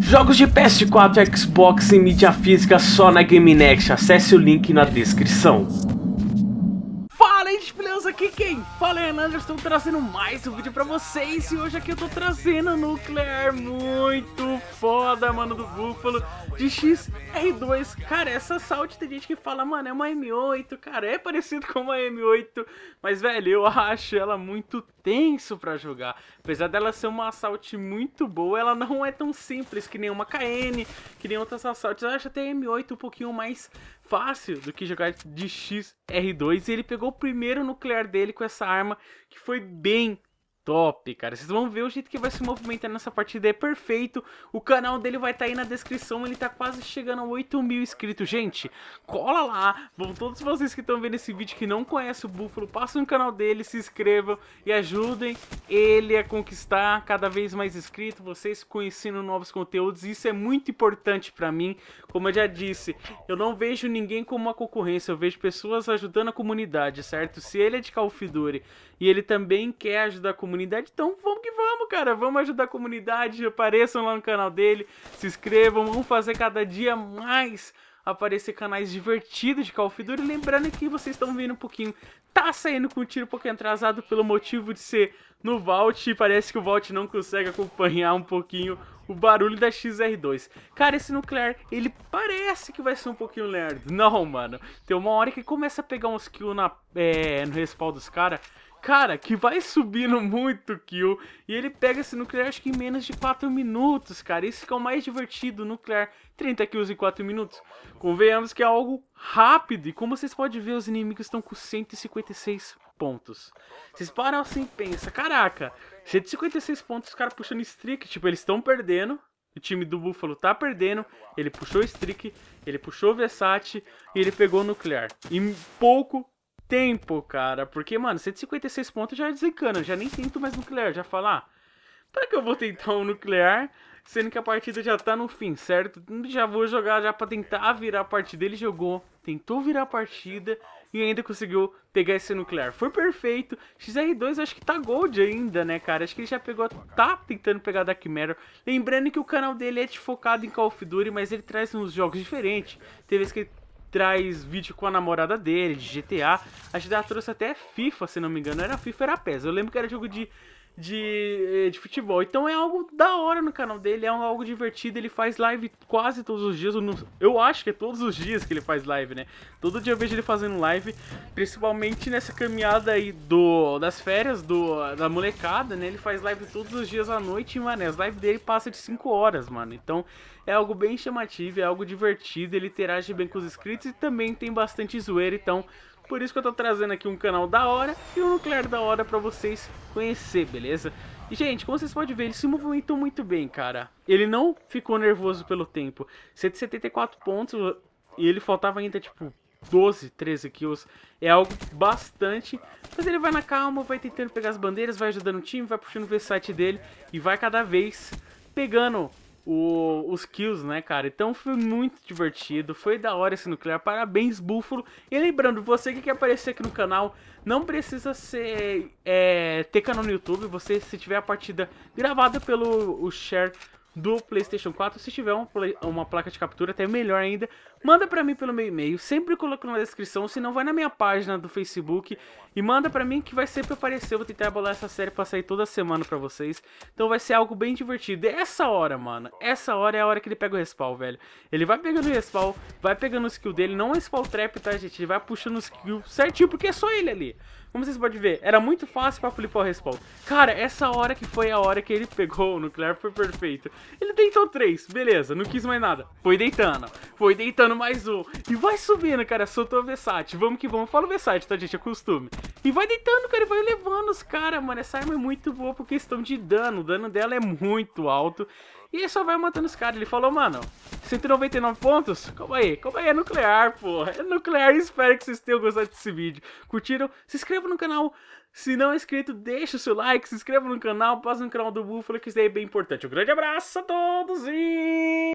Jogos de PS4 Xbox e mídia física só na Game Next. Acesse o link na descrição. Fala, gente, beleza? Aqui quem fala é Renan, estou trazendo mais um vídeo pra vocês. E hoje aqui eu tô trazendo Nuclear muito foda, mano, do Búfalo de XR2. Cara, essa Salt tem gente que fala, mano, é uma M8, cara, é parecido com uma M8. Mas, velho, eu acho ela muito tenso para jogar. Apesar dela ser uma assalto muito boa, ela não é tão simples que nem uma KN, que nem outras assaltes. Eu acho até M8 um pouquinho mais fácil do que jogar de XR2. E ele pegou o primeiro nuclear dele com essa arma, que foi bem top, cara. Vocês vão ver o jeito que vai se movimentar nessa partida, é perfeito. O canal dele vai estar tá aí na descrição, ele tá quase chegando a 8 mil inscritos. Gente, cola lá, vão todos vocês que estão vendo esse vídeo que não conhecem o Búfalo, passem no canal dele, se inscrevam e ajudem ele a conquistar cada vez mais inscritos, vocês conhecendo novos conteúdos. Isso é muito importante pra mim, como eu já disse, eu não vejo ninguém como uma concorrência, eu vejo pessoas ajudando a comunidade, certo? Se ele é de Call e ele também quer ajudar a comunidade, comunidade. Então vamos que vamos, cara. Vamos ajudar a comunidade. Apareçam lá no canal dele, se inscrevam. Vamos fazer cada dia mais aparecer canais divertidos de Call of Duty. Lembrando que vocês estão vendo um pouquinho, tá saindo com o tiro um pouquinho atrasado pelo motivo de ser no Vault. Parece que o Vault não consegue acompanhar um pouquinho o barulho da XR2. Cara, esse nuclear, ele parece que vai ser um pouquinho lerdo. Não, mano. Tem uma hora que começa a pegar uns kills é, no respaldo dos caras cara que vai subindo muito kill e ele pega esse nuclear acho que em menos de 4 minutos, cara. Isso que é o mais divertido, nuclear 30 kills em 4 minutos. Convenhamos que é algo rápido e como vocês podem ver, os inimigos estão com 156 pontos. Vocês param assim e pensam, caraca, 156 pontos, os caras puxando streak, tipo, eles estão perdendo, o time do Buffalo tá perdendo, ele puxou o Streak, ele puxou o Versace e ele pegou o Nuclear. Em pouco tempo, cara. Porque, mano, 156 pontos já é desencana. Já nem tento mais nuclear. Já falar, para ah, pra que eu vou tentar um nuclear? Sendo que a partida já tá no fim, certo? Já vou jogar já pra tentar virar a partida. Ele jogou, tentou virar a partida e ainda conseguiu pegar esse nuclear. Foi perfeito. XR2 acho que tá gold ainda, né, cara? Acho que ele já pegou, tá tentando pegar da Mirror Lembrando que o canal dele é focado em Call of Duty, mas ele traz uns jogos diferentes. Teve vezes que ele traz vídeo com a namorada dele, de GTA. A gente trouxe até FIFA, se não me engano. Era FIFA, era PES. Eu lembro que era jogo de de, eh, de futebol. Então é algo da hora no canal dele, é algo divertido. Ele faz live quase todos os dias. Eu, acho que é todos os dias que ele faz live, né? Todo dia eu vejo ele fazendo live, principalmente nessa caminhada aí do, das férias do, da molecada, né? Ele faz live todos os dias à noite, e, mano. As lives dele passa de 5 horas, mano. Então é algo bem chamativo, é algo divertido. Ele interage bem com os inscritos e também tem bastante zoeira. Então por isso que eu tô trazendo aqui um canal da hora e um nuclear da hora pra vocês conhecer, beleza? E, gente, como vocês podem ver, ele se movimentou muito bem, cara. Ele não ficou nervoso pelo tempo. 174 pontos e ele faltava ainda, tipo, 12, 13 kills. É algo bastante. Mas ele vai na calma, vai tentando pegar as bandeiras, vai ajudando o time, vai puxando o V-Site dele e vai cada vez pegando o, os kills, né, cara? Então foi muito divertido, foi da hora esse nuclear. Parabéns, Búfalo. E lembrando, você que quer aparecer aqui no canal, não precisa ser, é, ter canal no YouTube. Você, se tiver a partida gravada pelo o share do PlayStation 4, se tiver uma, uma placa de captura, até melhor ainda. Manda para mim pelo meu e-mail, sempre coloco na descrição, se não vai na minha página do Facebook e manda para mim que vai sempre aparecer, eu vou tentar bolar essa série pra sair toda semana para vocês. Então vai ser algo bem divertido. E é essa hora, mano, essa hora é a hora que ele pega o respawn, velho. Ele vai pegando o respawn, vai pegando o skill dele, não é spawn trap, tá, gente? Ele vai puxando o skill certinho, porque é só ele ali. Como vocês podem ver, era muito fácil pra flipar o respawn. Cara, essa hora que foi a hora que ele pegou o nuclear foi perfeito. Ele deitou três, beleza, não quis mais nada. Foi deitando, foi deitando mais um. E vai subindo, cara. Soltou o Versace. Vamos que vamos. Fala o Versace, tá, gente? É costume. E vai deitando, cara. E vai levando os caras, mano. Essa arma é muito boa por questão de dano. O dano dela é muito alto. E ele só vai matando os caras. Ele falou, mano, 199 pontos? Calma aí, calma aí, é nuclear, pô. É nuclear. Espero que vocês tenham gostado desse vídeo. Curtiram? Se inscreva no canal. Se não é inscrito, deixa o seu like, se inscreva no canal, passa no canal do Búfalo, que isso daí é bem importante. Um grande abraço a todos e...